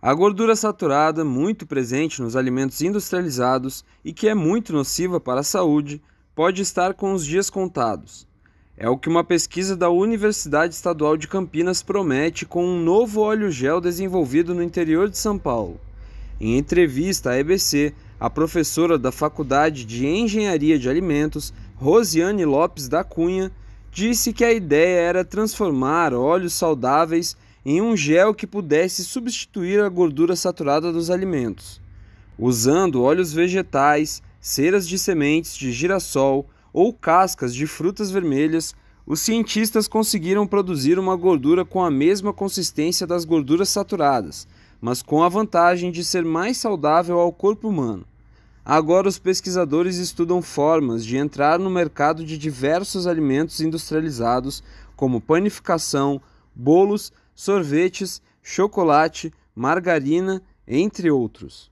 A gordura saturada, muito presente nos alimentos industrializados e que é muito nociva para a saúde, pode estar com os dias contados. É o que uma pesquisa da Universidade Estadual de Campinas promete com um novo óleo gel desenvolvido no interior de São Paulo. Em entrevista à EBC, a professora da Faculdade de Engenharia de Alimentos, Rosiane Lopes da Cunha, disse que a ideia era transformar óleos saudáveis em um gel que pudesse substituir a gordura saturada dos alimentos, usando óleos vegetais, ceras de sementes de girassol ou cascas de frutas vermelhas. Os cientistas conseguiram produzir uma gordura com a mesma consistência das gorduras saturadas, mas com a vantagem de ser mais saudável ao corpo humano. Agora, os pesquisadores estudam formas de entrar no mercado de diversos alimentos industrializados, como panificação, bolos sorvetes, chocolate, margarina, entre outros.